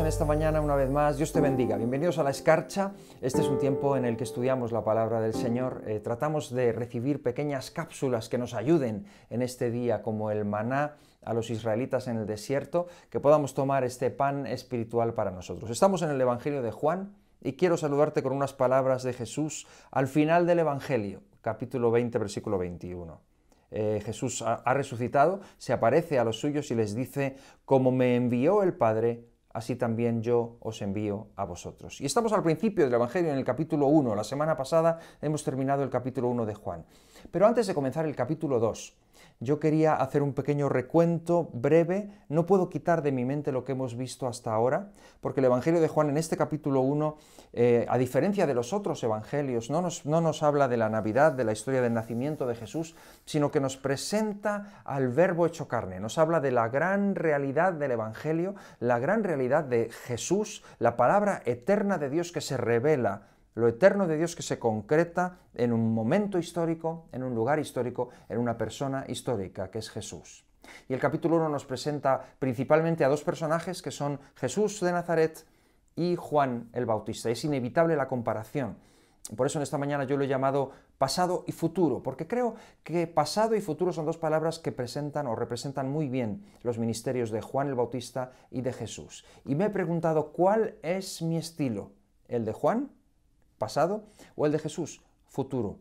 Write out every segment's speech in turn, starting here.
en esta mañana una vez más. Dios te bendiga. Bienvenidos a la escarcha. Este es un tiempo en el que estudiamos la palabra del Señor. Eh, tratamos de recibir pequeñas cápsulas que nos ayuden en este día, como el maná a los israelitas en el desierto, que podamos tomar este pan espiritual para nosotros. Estamos en el Evangelio de Juan y quiero saludarte con unas palabras de Jesús al final del Evangelio, capítulo 20, versículo 21. Eh, Jesús ha, ha resucitado, se aparece a los suyos y les dice, como me envió el Padre, así también yo os envío a vosotros. Y estamos al principio del Evangelio, en el capítulo 1. La semana pasada hemos terminado el capítulo 1 de Juan. Pero antes de comenzar el capítulo 2, yo quería hacer un pequeño recuento breve, no puedo quitar de mi mente lo que hemos visto hasta ahora, porque el Evangelio de Juan en este capítulo 1, eh, a diferencia de los otros Evangelios, no nos, no nos habla de la Navidad, de la historia del nacimiento de Jesús, sino que nos presenta al verbo hecho carne, nos habla de la gran realidad del Evangelio, la gran realidad de Jesús, la palabra eterna de Dios que se revela lo eterno de Dios que se concreta en un momento histórico, en un lugar histórico, en una persona histórica, que es Jesús. Y el capítulo 1 nos presenta principalmente a dos personajes que son Jesús de Nazaret y Juan el Bautista. Es inevitable la comparación. Por eso en esta mañana yo lo he llamado pasado y futuro, porque creo que pasado y futuro son dos palabras que presentan o representan muy bien los ministerios de Juan el Bautista y de Jesús. Y me he preguntado cuál es mi estilo, el de Juan pasado, o el de Jesús, futuro.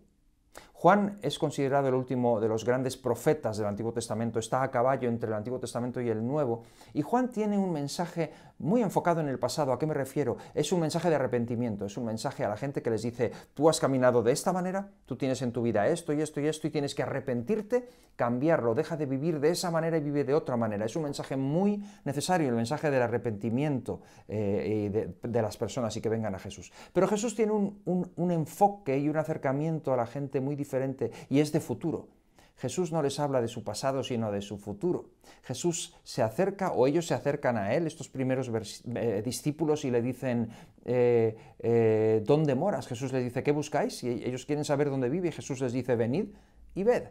Juan es considerado el último de los grandes profetas del Antiguo Testamento, está a caballo entre el Antiguo Testamento y el Nuevo, y Juan tiene un mensaje muy enfocado en el pasado. ¿A qué me refiero? Es un mensaje de arrepentimiento, es un mensaje a la gente que les dice, tú has caminado de esta manera, tú tienes en tu vida esto y esto y esto, y tienes que arrepentirte, cambiarlo, deja de vivir de esa manera y vive de otra manera. Es un mensaje muy necesario, el mensaje del arrepentimiento eh, de, las personas y que vengan a Jesús. Pero Jesús tiene un, un enfoque y un acercamiento a la gente muy diferente diferente y es de futuro. Jesús no les habla de su pasado, sino de su futuro. Jesús se acerca o ellos se acercan a Él, estos primeros eh, discípulos, y le dicen, eh, eh, ¿dónde moras? Jesús les dice, ¿qué buscáis? Y ellos quieren saber dónde vive y Jesús les dice, venid y ved.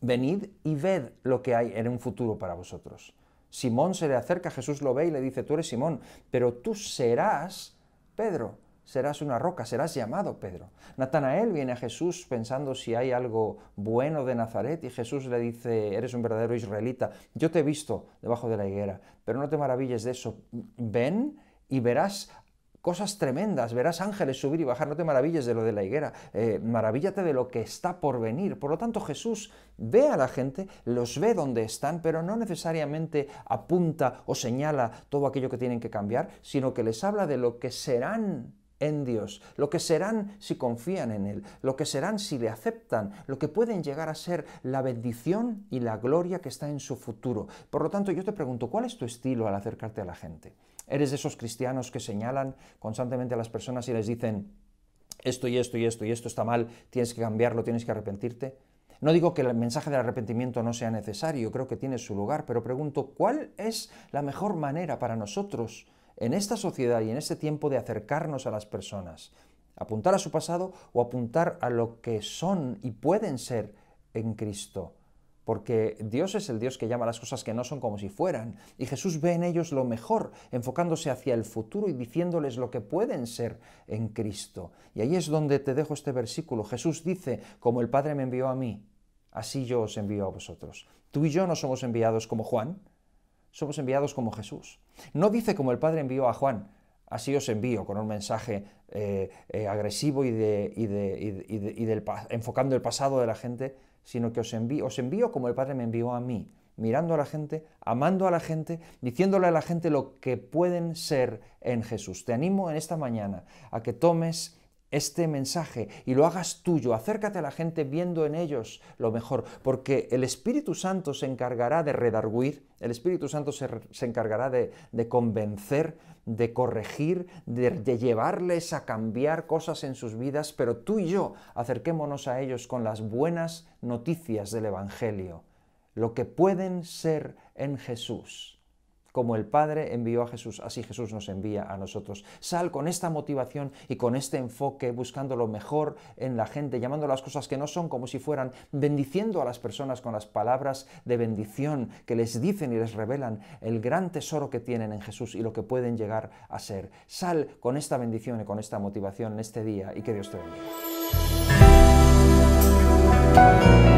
Venid y ved lo que hay en un futuro para vosotros. Simón se le acerca, Jesús lo ve y le dice, tú eres Simón, pero tú serás Pedro serás una roca, serás llamado Pedro. Natanael viene a Jesús pensando si hay algo bueno de Nazaret y Jesús le dice, eres un verdadero israelita, yo te he visto debajo de la higuera, pero no te maravilles de eso, ven y verás cosas tremendas, verás ángeles subir y bajar, no te maravilles de lo de la higuera, eh, maravíllate de lo que está por venir. Por lo tanto, Jesús ve a la gente, los ve donde están, pero no necesariamente apunta o señala todo aquello que tienen que cambiar, sino que les habla de lo que serán en Dios, lo que serán si confían en Él, lo que serán si le aceptan, lo que pueden llegar a ser la bendición y la gloria que está en su futuro. Por lo tanto, yo te pregunto, ¿cuál es tu estilo al acercarte a la gente? ¿Eres de esos cristianos que señalan constantemente a las personas y les dicen, esto y esto y esto y esto está mal, tienes que cambiarlo, tienes que arrepentirte? No digo que el mensaje del arrepentimiento no sea necesario, creo que tiene su lugar, pero pregunto, ¿cuál es la mejor manera para nosotros? en esta sociedad y en este tiempo de acercarnos a las personas, apuntar a su pasado o apuntar a lo que son y pueden ser en Cristo. Porque Dios es el Dios que llama las cosas que no son como si fueran. Y Jesús ve en ellos lo mejor, enfocándose hacia el futuro y diciéndoles lo que pueden ser en Cristo. Y ahí es donde te dejo este versículo. Jesús dice, como el Padre me envió a mí, así yo os envío a vosotros. Tú y yo no somos enviados como Juan, somos enviados como Jesús. No dice como el Padre envió a Juan, así os envío, con un mensaje eh, eh, agresivo y, de, enfocando el pasado de la gente, sino que os envío, os envío como el Padre me envió a mí, mirando a la gente, amando a la gente, diciéndole a la gente lo que pueden ser en Jesús. Te animo en esta mañana a que tomes este mensaje y lo hagas tuyo. Acércate a la gente viendo en ellos lo mejor, porque el Espíritu Santo se encargará de redarguir, el Espíritu Santo se, encargará de, convencer, de corregir, de llevarles a cambiar cosas en sus vidas, pero tú y yo acerquémonos a ellos con las buenas noticias del Evangelio, lo que pueden ser en Jesús como el Padre envió a Jesús, así Jesús nos envía a nosotros. Sal con esta motivación y con este enfoque, buscando lo mejor en la gente, llamando las cosas que no son como si fueran, bendiciendo a las personas con las palabras de bendición que les dicen y les revelan el gran tesoro que tienen en Jesús y lo que pueden llegar a ser. Sal con esta bendición y con esta motivación en este día y que Dios te bendiga.